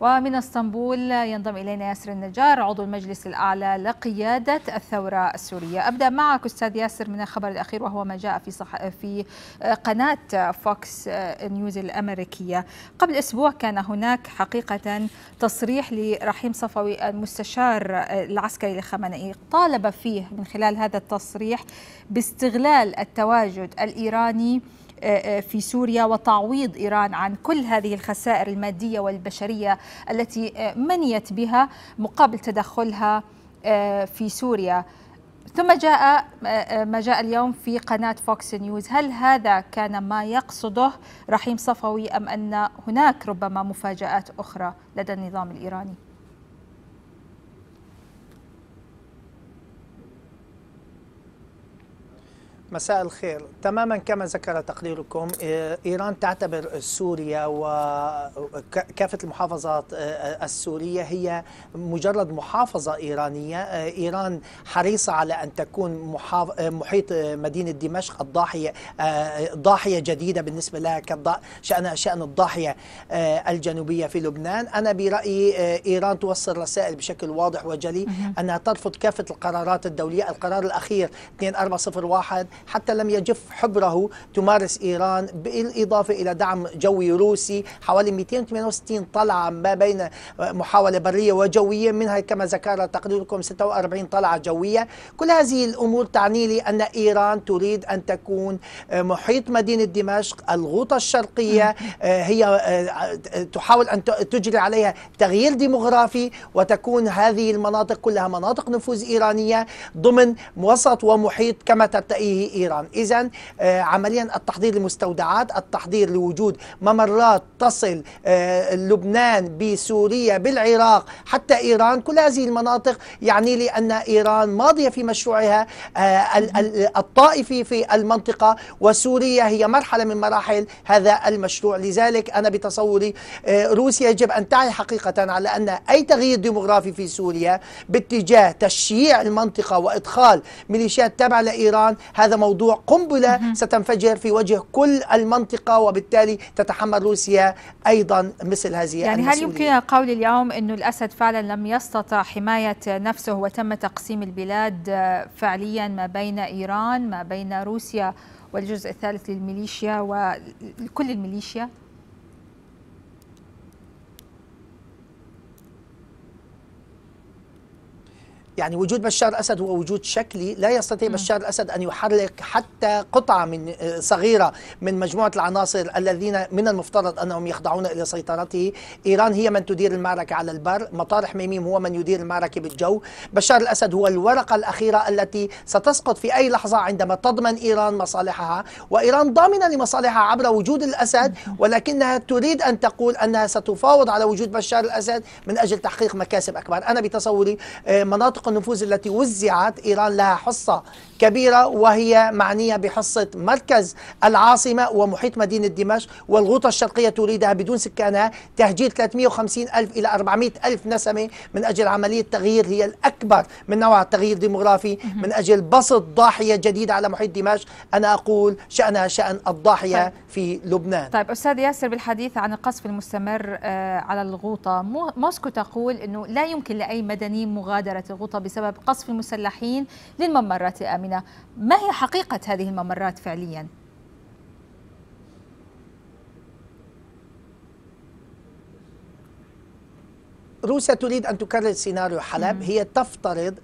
ومن اسطنبول ينضم الينا ياسر النجار عضو المجلس الاعلى لقياده الثوره السوريه. ابدا معك استاذ ياسر من الخبر الاخير وهو ما جاء في صح في قناه فوكس نيوز الامريكيه. قبل اسبوع كان هناك حقيقه تصريح لرحيم صفوي المستشار العسكري لخامنئي طالب فيه من خلال هذا التصريح باستغلال التواجد الايراني آه، آه، في سوريا وتعويض إيران عن كل هذه الخسائر المادية والبشرية التي آه، منيت بها مقابل تدخلها في سوريا ثم جاء ما جاء اليوم في قناة فوكس نيوز هل هذا كان ما يقصده رحيم صفوي أم أن هناك ربما مفاجآت أخرى لدى النظام الإيراني؟ مساء الخير تماما كما ذكر تقريركم إيران تعتبر سوريا وكافة المحافظات السورية هي مجرد محافظة إيرانية إيران حريصة على أن تكون محيط مدينة دمشق الضاحية ضاحية جديدة بالنسبة لها شأن شأن الضاحية الجنوبية في لبنان أنا برأيي إيران توصل رسائل بشكل واضح وجلي أنها ترفض كافة القرارات الدولية القرار الأخير 2401 حتى لم يجف حبره تمارس إيران بالإضافة إلى دعم جوي روسي حوالي 268 طلعة ما بين محاولة برية وجوية منها كما ذكر تقريركم 46 طلعة جوية كل هذه الأمور تعني لي أن إيران تريد أن تكون آه، محيط مدينة دمشق الغوطة الشرقية آه، هي آه، تحاول أن تجري عليها تغيير ديمغرافي وتكون هذه المناطق كلها مناطق نفوذ إيرانية ضمن وسط ومحيط كما ترتئيه إيران إذا آه، عمليا التحضير لمستودعات التحضير لوجود ممرات تصل آه، لبنان بسوريا بالعراق حتى إيران كل هذه المناطق يعني لأن إيران ماضية في مشروعها آه، الطائفي في المنطقة وسوريا هي مرحلة من مراحل هذا المشروع لذلك أنا بتصوري روسيا يجب أن تعي حقيقة على أن أي تغيير ديموغرافي في سوريا باتجاه تشييع المنطقة وإدخال ميليشيات تابعة لإيران هذا موضوع قنبلة ستنفجر في وجه كل المنطقة وبالتالي تتحمل روسيا أيضا مثل هذه يعني هل يمكن القول اليوم أن الأسد فعلا لم يستطع حماية نفسه وتم تقسيم البلاد فعليا ما بين إيران ما بين روسيا والجزء الثالث للميليشيا وكل الميليشيا يعني وجود بشار الأسد هو وجود شكلي لا يستطيع م. بشار الأسد أن يحرك حتى قطعة من آه، صغيرة من مجموعة العناصر الذين من المفترض أنهم يخضعون إلى سيطرته إيران هي من تدير المعركة على البر مطارح ميميم هو من يدير المعركة بالجو بشار الأسد هو الورقة الأخيرة التي ستسقط في أي لحظة عندما تضمن إيران مصالحها وإيران ضامنة لمصالحها عبر وجود الأسد ولكنها تريد أن تقول أنها ستفاوض على وجود بشار الأسد من أجل تحقيق مكاسب أكبر أنا بتصوري آه، مناطق مناطق النفوذ التي وزعت إيران لها حصة كبيرة وهي معنية بحصة مركز العاصمة ومحيط مدينة دمشق والغوطة الشرقية تريدها بدون سكانها تهجير 350 ألف إلى 400 ألف نسمة من أجل عملية تغيير هي الأكبر من نوع التغيير الديموغرافي من أجل بسط ضاحية جديدة على محيط دمشق أنا أقول شأنها شأن الضاحية طيب. في لبنان طيب أستاذ ياسر بالحديث عن القصف المستمر آه، على الغوطة موسكو تقول أنه لا يمكن لأي مدني مغادرة الغوطة مضبوطة بسبب قصف المسلحين للممرات الآمنة ما هي حقيقة هذه الممرات فعلياً؟ روسيا تريد أن تكرر سيناريو حلب هي تفترض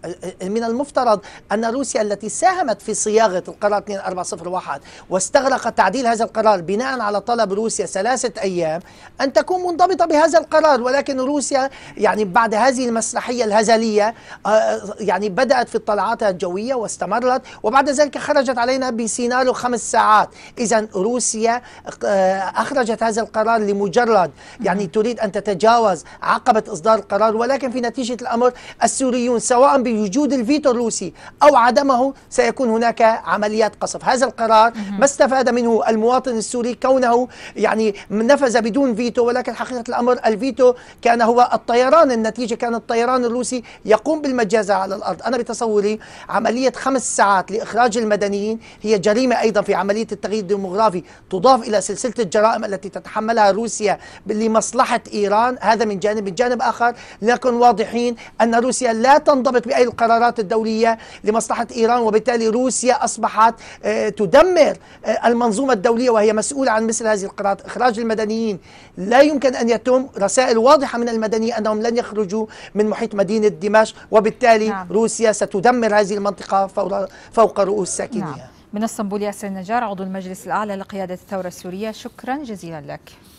من المفترض أن روسيا التي ساهمت في صياغة القرار 2401 واستغرق تعديل هذا القرار بناء على طلب روسيا ثلاثة أيام أن تكون منضبطة بهذا القرار ولكن روسيا يعني بعد هذه المسرحية الهزلية آه، آه، يعني بدأت في الطلعات الجوية واستمرت وبعد ذلك خرجت علينا بسيناريو خمس ساعات إذا روسيا آه، أخرجت هذا القرار لمجرد يعني تريد أن تتجاوز عقبة إصدار إصدار قرار ولكن في نتيجة الأمر السوريون سواء بوجود الفيتو الروسي أو عدمه سيكون هناك عمليات قصف هذا القرار ما استفاد منه المواطن السوري كونه يعني نفذ بدون فيتو ولكن حقيقة الأمر الفيتو كان هو الطيران النتيجة كان الطيران الروسي يقوم بالمجازر على الأرض أنا بتصوري عملية خمس ساعات لإخراج المدنيين هي جريمة أيضا في عملية التغيير الديموغرافي تضاف إلى سلسلة الجرائم التي تتحملها روسيا لمصلحة إيران هذا من جانب من جانب آخر آخر لكن واضحين أن روسيا لا تنضبط بأي القرارات الدولية لمصلحة إيران وبالتالي روسيا أصبحت آه، تدمر آه، المنظومة الدولية وهي مسؤولة عن مثل هذه القرارات إخراج المدنيين لا يمكن أن يتم رسائل واضحة من المدنيين أنهم لن يخرجوا من محيط مدينة دمشق وبالتالي نعم. روسيا ستدمر هذه المنطقة فوق رؤوس ساكنيها نعم. من اسطنبول ياسر النجار عضو المجلس الأعلى لقيادة الثورة السورية شكرا جزيلا لك